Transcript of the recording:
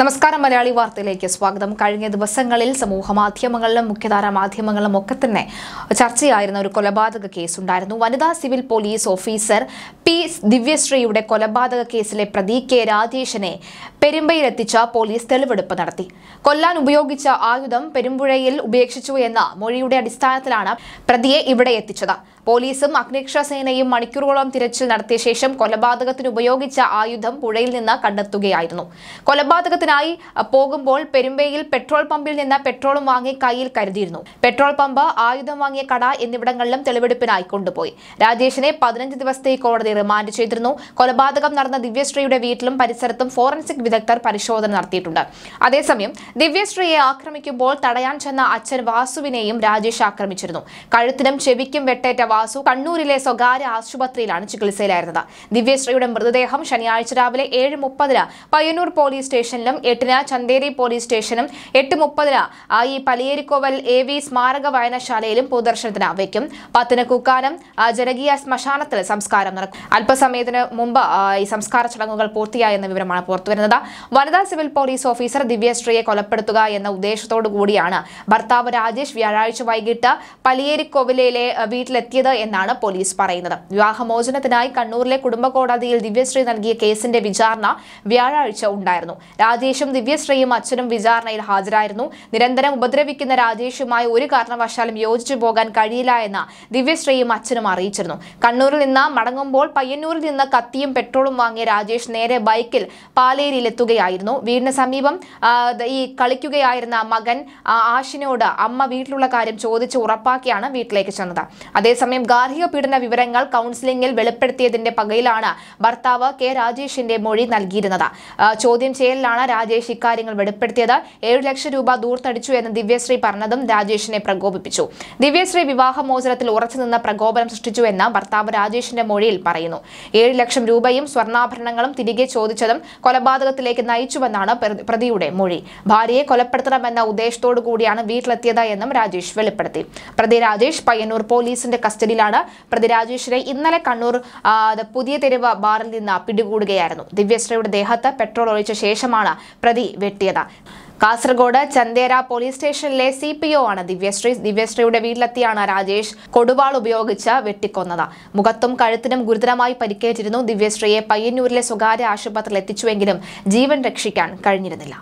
നമസ്കാരം മലയാളി വാർത്തയിലേക്ക് സ്വാഗതം കഴിഞ്ഞ ദിവസങ്ങളിൽ സമൂഹ മാധ്യമങ്ങളിലും മുഖ്യധാര മാധ്യമങ്ങളിലും ഒക്കെ തന്നെ ചർച്ചയായിരുന്ന ഒരു കൊലപാതക കേസ് ഉണ്ടായിരുന്നു വനിതാ സിവിൽ പോലീസ് ഓഫീസർ പി ദിവ്യശ്രീയുടെ കൊലപാതക കേസിലെ പ്രതി കെ രാജേഷിനെ പെരുമ്പയിലെത്തിച്ച പോലീസ് തെളിവെടുപ്പ് നടത്തി കൊല്ലാൻ ഉപയോഗിച്ച ആയുധം പെരുമ്പുഴയിൽ ഉപേക്ഷിച്ചു എന്ന മൊഴിയുടെ അടിസ്ഥാനത്തിലാണ് പ്രതിയെ ഇവിടെ എത്തിച്ചത് പോലീസും അഗ്നിരക്ഷാ സേനയും മണിക്കൂറുകളോളം തിരച്ചിൽ നടത്തിയ ശേഷം കൊലപാതകത്തിന് ഉപയോഗിച്ച ആയുധം പുഴയിൽ നിന്ന് കണ്ടെത്തുകയായിരുന്നു കൊലപാതകത്തിനായി പോകുമ്പോൾ പെരുമ്പയിൽ പെട്രോൾ പമ്പിൽ നിന്ന് പെട്രോളും വാങ്ങി കയ്യിൽ കരുതിയിരുന്നു പെട്രോൾ പമ്പ് ആയുധം വാങ്ങിയ കട എന്നിവിടങ്ങളിലും തെളിവെടുപ്പിനായി കൊണ്ടുപോയി രാജേഷിനെ പതിനഞ്ച് ദിവസത്തെ കോടതി റിമാൻഡ് ചെയ്തിരുന്നു കൊലപാതകം നടന്ന ദിവ്യശ്രീയുടെ വീട്ടിലും പരിസരത്തും ഫോറൻസിക് വിദഗ്ധർ പരിശോധന നടത്തിയിട്ടുണ്ട് അതേസമയം ദിവ്യശ്രീയെ ആക്രമിക്കുമ്പോൾ തടയാൻ ചെന്ന അച്ഛൻ വാസുവിനെയും രാജേഷ് ആക്രമിച്ചിരുന്നു കഴുത്തിനും ചെവിക്കും വെട്ടേറ്റ വാസു കണ്ണൂരിലെ സ്വകാര്യ ആശുപത്രിയിലാണ് ചികിത്സയിലായിരുന്നത് ദിവ്യശ്രീയുടെ മൃതദേഹം ശനിയാഴ്ച രാവിലെ ഏഴ് മുപ്പതിന് പയ്യന്നൂർ പോലീസ് സ്റ്റേഷനിലും എട്ടിന് ചന്തേരി പോലീസ് സ്റ്റേഷനും എട്ട് മുപ്പതിന് ഈ പലിയേരിക്കോവൽ എ വി സ്മാരക വായനശാലയിലും പൊതുദർശനത്തിന് വയ്ക്കും പത്തിന് കുക്കാനം ജനകീയ ശ്മശാനത്തിൽ സംസ്കാരം നടക്കും അല്പസമയത്തിന് മുമ്പ് ഈ സംസ്കാര ചടങ്ങുകൾ പൂർത്തിയായെന്ന വിവരമാണ് പുറത്തുവരുന്നത് വനിതാ സിവിൽ പോലീസ് ഓഫീസർ ദിവ്യശ്രീയെ കൊലപ്പെടുത്തുക എന്ന ഉദ്ദേശത്തോടു കൂടിയാണ് ഭർത്താവ് രാജേഷ് വ്യാഴാഴ്ച വൈകിട്ട് പലിയേരിക്കോവിലയിലെ വീട്ടിലെത്തിയത് എന്നാണ് പോലീസ് പറയുന്നത് വിവാഹമോചനത്തിനായി കണ്ണൂരിലെ കുടുംബ കോടതിയിൽ ദിവ്യശ്രീ നൽകിയ കേസിന്റെ വിചാരണ വ്യാഴാഴ്ച ഉണ്ടായിരുന്നു രാജേഷും ദിവ്യശ്രീയും അച്ഛനും വിചാരണയിൽ ഹാജരായിരുന്നു നിരന്തരം ഉപദ്രവിക്കുന്ന രാജേഷുമായി ഒരു കാരണവശാലും യോജിച്ചു പോകാൻ കഴിയില്ല എന്ന് ദിവ്യശ്രീയും അച്ഛനും അറിയിച്ചിരുന്നു കണ്ണൂരിൽ നിന്ന് മടങ്ങുമ്പോൾ പയ്യന്നൂരിൽ നിന്ന് കത്തിയും പെട്രോളും വാങ്ങിയ രാജേഷ് നേരെ ബൈക്കിൽ പാലേരിയിലെത്തുകയായിരുന്നു വീടിന് സമീപം ഈ കളിക്കുകയായിരുന്ന മകൻ ആഷിനോട് അമ്മ വീട്ടിലുള്ള കാര്യം ചോദിച്ച് ഉറപ്പാക്കിയാണ് വീട്ടിലേക്ക് ചെന്നത് അതേസമയം അതേസമയം ഗാർഹിക പീഡന വിവരങ്ങൾ കൌൺസിലിംഗിൽ വെളിപ്പെടുത്തിയതിന്റെ പകയിലാണ് ഭർത്താവ് കെ രാജേഷിന്റെ മൊഴി നൽകിയിരുന്നത് ചോദ്യം ചെയ്യലിലാണ് രാജേഷ് ഇക്കാര്യങ്ങൾ വെളിപ്പെടുത്തിയത് ഏഴ് ലക്ഷം രൂപ ദൂർത്തടിച്ചു എന്ന് ദിവ്യശ്രീ പറഞ്ഞതും രാജേഷിനെ പ്രകോപിപ്പിച്ചു ദിവ്യശ്രീ വിവാഹമോചനത്തിൽ ഉറച്ചുനിന്ന പ്രകോപനം സൃഷ്ടിച്ചു എന്ന് ഭർത്താവ് രാജേഷിന്റെ മൊഴിയിൽ പറയുന്നു ഏഴ് ലക്ഷം രൂപയും സ്വർണ്ണാഭരണങ്ങളും തിരികെ ചോദിച്ചതും കൊലപാതകത്തിലേക്ക് നയിച്ചുവെന്നാണ് പ്രതിയുടെ മൊഴി ഭാര്യയെ കൊലപ്പെടുത്തണമെന്ന ഉദ്ദേശത്തോടു കൂടിയാണ് വീട്ടിലെത്തിയത് എന്നും രാജേഷ് വെളിപ്പെടുത്തി പ്രതി രാജേഷ് പയ്യന്നൂർ പോലീസിന്റെ കസ്റ്റഡി കസ്റ്റഡിയിലാണ് പ്രതി രാജേഷിനെ ഇന്നലെ കണ്ണൂർ പുതിയ തെരുവ് ബാറിൽ നിന്ന് പിടികൂടുകയായിരുന്നു ദിവ്യശ്രീയുടെ ദേഹത്ത് പെട്രോൾ ഒഴിച്ച ശേഷമാണ് പ്രതി വെട്ടിയത് കാസർഗോഡ് ചന്ദേര പോലീസ് സ്റ്റേഷനിലെ സി പി ഒ ആണ് ദിവ്യശ്രീ ദിവ്യശ്രീയുടെ വീട്ടിലെത്തിയാണ് രാജേഷ് കൊടുവാൾ ഉപയോഗിച്ച് വെട്ടിക്കൊന്നത് മുഖത്തും കഴുത്തിനും ഗുരുതരമായി പരിക്കേറ്റിരുന്നു ദിവ്യശ്രീയെ പയ്യന്നൂരിലെ സ്വകാര്യ ആശുപത്രിയിൽ എത്തിച്ചുവെങ്കിലും ജീവൻ രക്ഷിക്കാൻ കഴിഞ്ഞിരുന്നില്ല